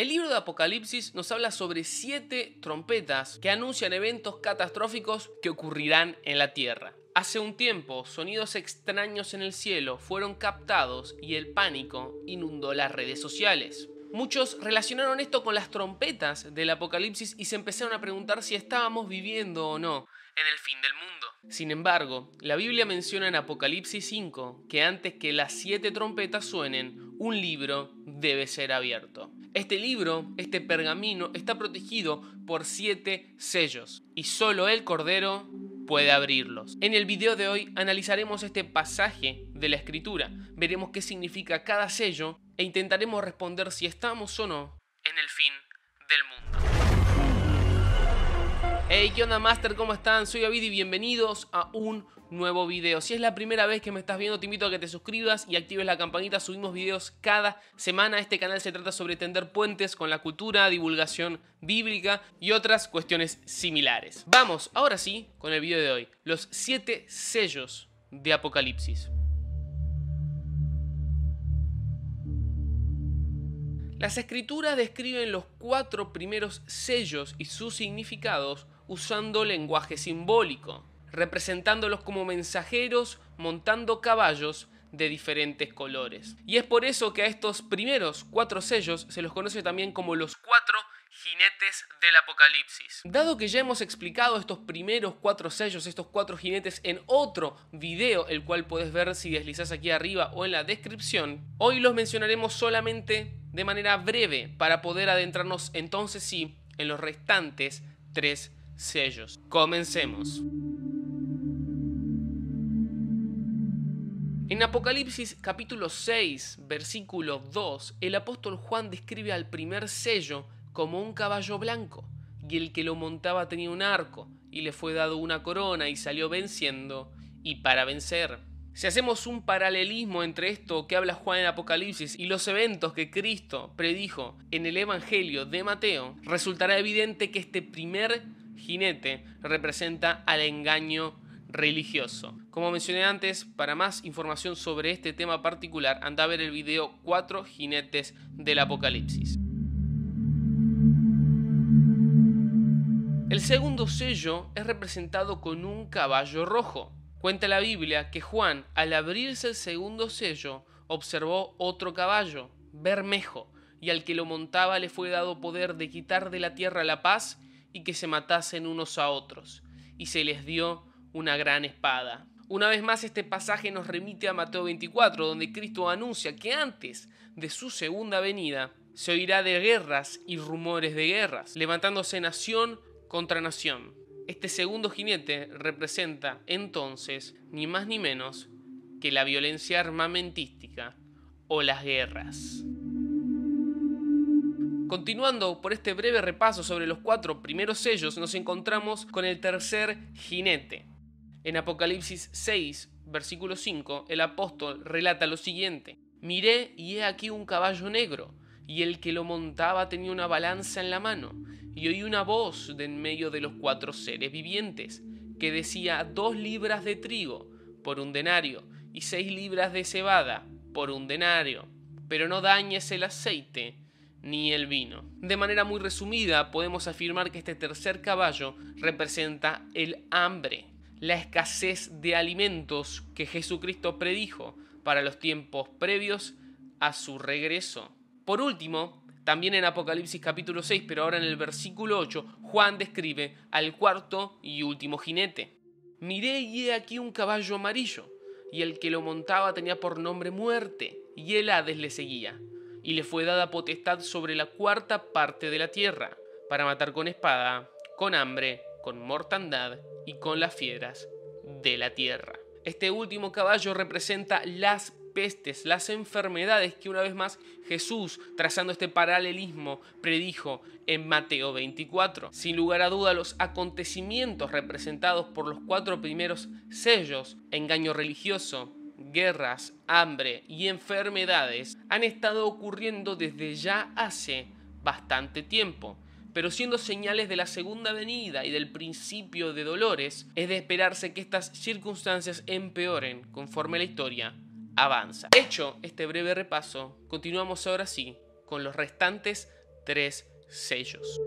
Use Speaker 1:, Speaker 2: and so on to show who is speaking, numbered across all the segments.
Speaker 1: El libro de Apocalipsis nos habla sobre siete trompetas que anuncian eventos catastróficos que ocurrirán en la tierra. Hace un tiempo, sonidos extraños en el cielo fueron captados y el pánico inundó las redes sociales. Muchos relacionaron esto con las trompetas del Apocalipsis y se empezaron a preguntar si estábamos viviendo o no en el fin del mundo. Sin embargo, la Biblia menciona en Apocalipsis 5 que antes que las siete trompetas suenen, un libro debe ser abierto. Este libro, este pergamino, está protegido por siete sellos y solo el Cordero puede abrirlos. En el video de hoy analizaremos este pasaje de la escritura, veremos qué significa cada sello e intentaremos responder si estamos o no en el fin del mundo. Hey, ¿qué onda, Master? ¿Cómo están? Soy David y bienvenidos a un nuevo video. Si es la primera vez que me estás viendo, te invito a que te suscribas y actives la campanita. Subimos videos cada semana. Este canal se trata sobre tender puentes con la cultura, divulgación bíblica y otras cuestiones similares. Vamos, ahora sí, con el video de hoy. Los siete sellos de Apocalipsis. Las escrituras describen los cuatro primeros sellos y sus significados usando lenguaje simbólico representándolos como mensajeros montando caballos de diferentes colores. Y es por eso que a estos primeros cuatro sellos se los conoce también como los cuatro jinetes del apocalipsis. Dado que ya hemos explicado estos primeros cuatro sellos, estos cuatro jinetes en otro video, el cual puedes ver si deslizas aquí arriba o en la descripción, hoy los mencionaremos solamente de manera breve para poder adentrarnos entonces sí en los restantes tres sellos. Comencemos. En Apocalipsis capítulo 6, versículo 2, el apóstol Juan describe al primer sello como un caballo blanco, y el que lo montaba tenía un arco, y le fue dado una corona y salió venciendo, y para vencer. Si hacemos un paralelismo entre esto que habla Juan en Apocalipsis y los eventos que Cristo predijo en el Evangelio de Mateo, resultará evidente que este primer jinete representa al engaño religioso. Como mencioné antes, para más información sobre este tema particular, anda a ver el video Cuatro jinetes del apocalipsis. El segundo sello es representado con un caballo rojo. Cuenta la Biblia que Juan, al abrirse el segundo sello, observó otro caballo, bermejo, y al que lo montaba le fue dado poder de quitar de la tierra la paz y que se matasen unos a otros. Y se les dio una gran espada. Una vez más este pasaje nos remite a Mateo 24, donde Cristo anuncia que antes de su segunda venida se oirá de guerras y rumores de guerras, levantándose nación contra nación. Este segundo jinete representa entonces ni más ni menos que la violencia armamentística o las guerras. Continuando por este breve repaso sobre los cuatro primeros sellos, nos encontramos con el tercer jinete, en Apocalipsis 6, versículo 5, el apóstol relata lo siguiente. Miré y he aquí un caballo negro, y el que lo montaba tenía una balanza en la mano, y oí una voz de en medio de los cuatro seres vivientes, que decía dos libras de trigo por un denario, y seis libras de cebada por un denario, pero no dañes el aceite ni el vino. De manera muy resumida, podemos afirmar que este tercer caballo representa el hambre, la escasez de alimentos que Jesucristo predijo para los tiempos previos a su regreso. Por último, también en Apocalipsis capítulo 6, pero ahora en el versículo 8, Juan describe al cuarto y último jinete. Miré y he aquí un caballo amarillo, y el que lo montaba tenía por nombre muerte, y el Hades le seguía, y le fue dada potestad sobre la cuarta parte de la tierra, para matar con espada, con hambre, con mortandad y con las fieras de la tierra. Este último caballo representa las pestes, las enfermedades que una vez más Jesús, trazando este paralelismo, predijo en Mateo 24. Sin lugar a duda, los acontecimientos representados por los cuatro primeros sellos, engaño religioso, guerras, hambre y enfermedades, han estado ocurriendo desde ya hace bastante tiempo pero siendo señales de la segunda venida y del principio de dolores, es de esperarse que estas circunstancias empeoren conforme la historia avanza. Hecho este breve repaso, continuamos ahora sí con los restantes tres sellos.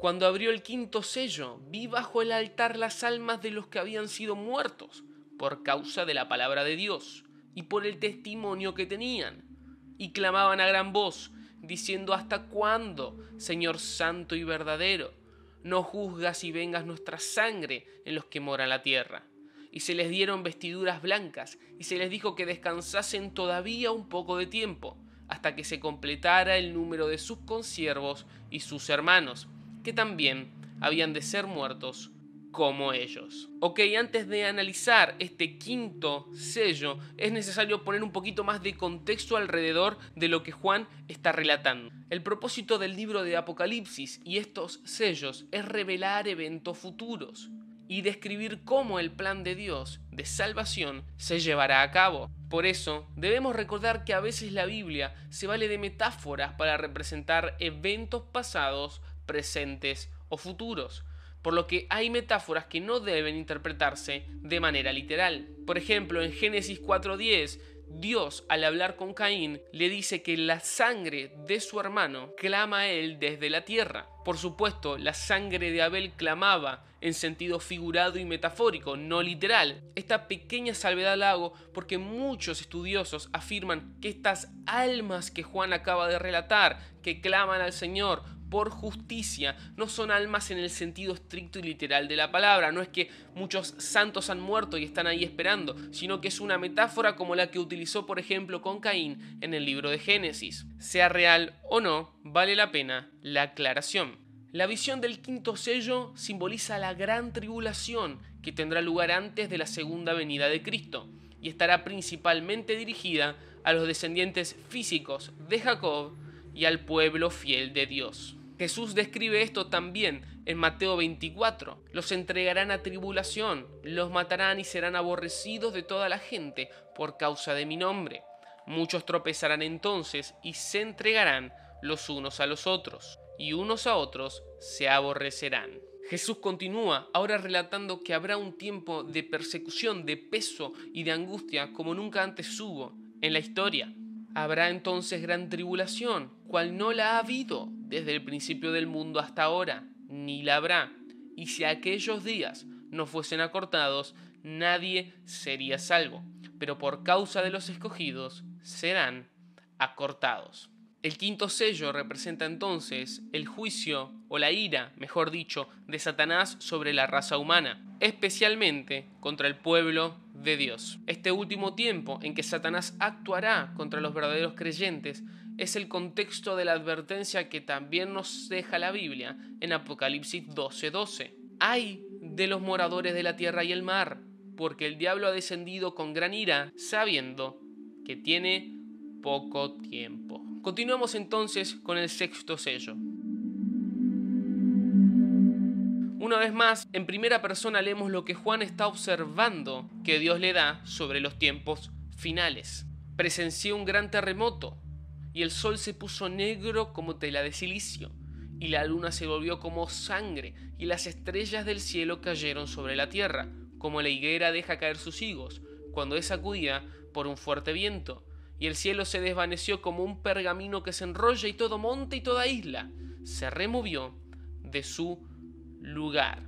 Speaker 1: Cuando abrió el quinto sello, vi bajo el altar las almas de los que habían sido muertos por causa de la palabra de Dios y por el testimonio que tenían y clamaban a gran voz, diciendo, ¿hasta cuándo, Señor Santo y verdadero, no juzgas y vengas nuestra sangre en los que mora la tierra? Y se les dieron vestiduras blancas, y se les dijo que descansasen todavía un poco de tiempo, hasta que se completara el número de sus consiervos y sus hermanos, que también habían de ser muertos como ellos. Ok, antes de analizar este quinto sello, es necesario poner un poquito más de contexto alrededor de lo que Juan está relatando. El propósito del libro de Apocalipsis y estos sellos es revelar eventos futuros y describir cómo el plan de Dios de salvación se llevará a cabo. Por eso, debemos recordar que a veces la Biblia se vale de metáforas para representar eventos pasados, presentes o futuros por lo que hay metáforas que no deben interpretarse de manera literal. Por ejemplo, en Génesis 4.10, Dios al hablar con Caín le dice que la sangre de su hermano clama a él desde la tierra. Por supuesto, la sangre de Abel clamaba en sentido figurado y metafórico, no literal. Esta pequeña salvedad la hago porque muchos estudiosos afirman que estas almas que Juan acaba de relatar, que claman al Señor por justicia no son almas en el sentido estricto y literal de la palabra. No es que muchos santos han muerto y están ahí esperando, sino que es una metáfora como la que utilizó, por ejemplo, con Caín en el libro de Génesis. Sea real o no, vale la pena la aclaración. La visión del quinto sello simboliza la gran tribulación que tendrá lugar antes de la segunda venida de Cristo y estará principalmente dirigida a los descendientes físicos de Jacob y al pueblo fiel de Dios. Jesús describe esto también en Mateo 24. Los entregarán a tribulación, los matarán y serán aborrecidos de toda la gente por causa de mi nombre. Muchos tropezarán entonces y se entregarán los unos a los otros, y unos a otros se aborrecerán. Jesús continúa ahora relatando que habrá un tiempo de persecución, de peso y de angustia como nunca antes hubo en la historia. Habrá entonces gran tribulación, cual no la ha habido desde el principio del mundo hasta ahora, ni la habrá. Y si aquellos días no fuesen acortados, nadie sería salvo, pero por causa de los escogidos serán acortados. El quinto sello representa entonces el juicio o la ira, mejor dicho, de Satanás sobre la raza humana, especialmente contra el pueblo de Dios. Este último tiempo en que Satanás actuará contra los verdaderos creyentes es el contexto de la advertencia que también nos deja la Biblia en Apocalipsis 12:12. 12. Hay de los moradores de la tierra y el mar, porque el diablo ha descendido con gran ira, sabiendo que tiene poco tiempo. Continuamos entonces con el sexto sello. Una vez más, en primera persona leemos lo que Juan está observando que Dios le da sobre los tiempos finales. presenció un gran terremoto, y el sol se puso negro como tela de silicio, y la luna se volvió como sangre, y las estrellas del cielo cayeron sobre la tierra, como la higuera deja caer sus higos, cuando es sacudida por un fuerte viento, y el cielo se desvaneció como un pergamino que se enrolla, y todo monte y toda isla se removió de su lugar.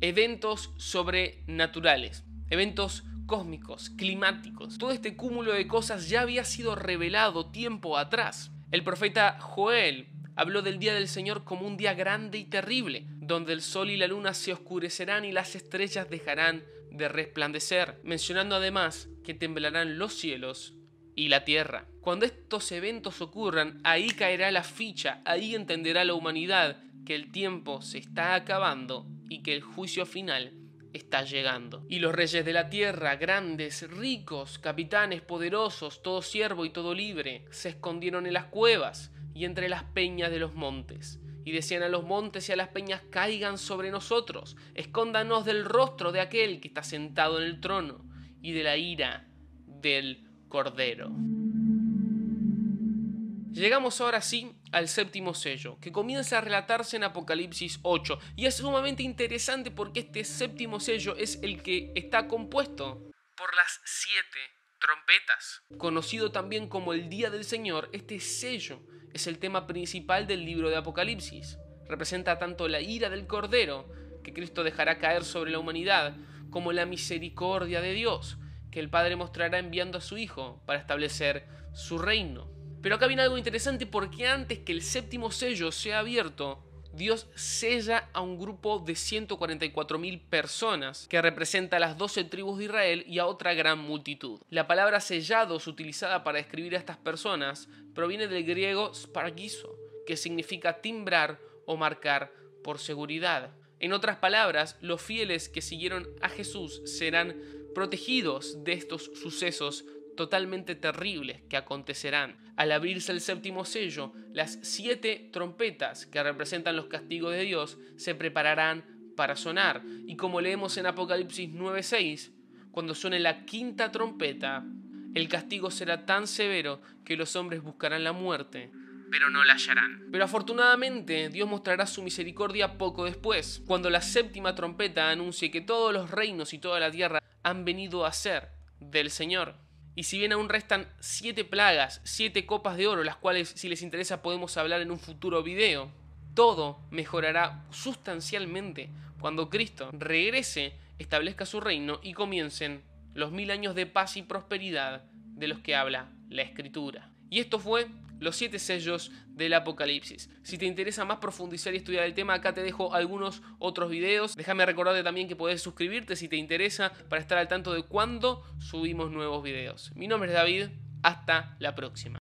Speaker 1: Eventos sobrenaturales, eventos cósmicos, climáticos. Todo este cúmulo de cosas ya había sido revelado tiempo atrás. El profeta Joel habló del día del Señor como un día grande y terrible, donde el sol y la luna se oscurecerán y las estrellas dejarán de resplandecer, mencionando además que temblarán los cielos y la tierra. Cuando estos eventos ocurran, ahí caerá la ficha, ahí entenderá la humanidad que el tiempo se está acabando y que el juicio final está llegando. Y los reyes de la tierra, grandes, ricos, capitanes, poderosos, todo siervo y todo libre, se escondieron en las cuevas y entre las peñas de los montes. Y decían a los montes y a las peñas, caigan sobre nosotros, escóndanos del rostro de aquel que está sentado en el trono y de la ira del Cordero. Llegamos ahora sí al séptimo sello, que comienza a relatarse en Apocalipsis 8, y es sumamente interesante porque este séptimo sello es el que está compuesto por las siete trompetas. Conocido también como el Día del Señor, este sello es el tema principal del libro de Apocalipsis. Representa tanto la ira del Cordero, que Cristo dejará caer sobre la humanidad, como la misericordia de Dios, que el Padre mostrará enviando a su Hijo para establecer su reino. Pero acá viene algo interesante porque antes que el séptimo sello sea abierto, Dios sella a un grupo de 144.000 personas que representa a las 12 tribus de Israel y a otra gran multitud. La palabra sellados utilizada para describir a estas personas proviene del griego spargizo, que significa timbrar o marcar por seguridad. En otras palabras, los fieles que siguieron a Jesús serán protegidos de estos sucesos totalmente terribles que acontecerán. Al abrirse el séptimo sello, las siete trompetas que representan los castigos de Dios se prepararán para sonar. Y como leemos en Apocalipsis 9:6, cuando suene la quinta trompeta, el castigo será tan severo que los hombres buscarán la muerte, pero no la hallarán. Pero afortunadamente Dios mostrará su misericordia poco después, cuando la séptima trompeta anuncie que todos los reinos y toda la tierra han venido a ser del Señor. Y si bien aún restan siete plagas, siete copas de oro, las cuales si les interesa podemos hablar en un futuro video, todo mejorará sustancialmente cuando Cristo regrese, establezca su reino y comiencen los mil años de paz y prosperidad de los que habla la Escritura. Y esto fue los siete sellos del Apocalipsis. Si te interesa más profundizar y estudiar el tema, acá te dejo algunos otros videos. Déjame recordarte también que puedes suscribirte si te interesa para estar al tanto de cuándo subimos nuevos videos. Mi nombre es David, hasta la próxima.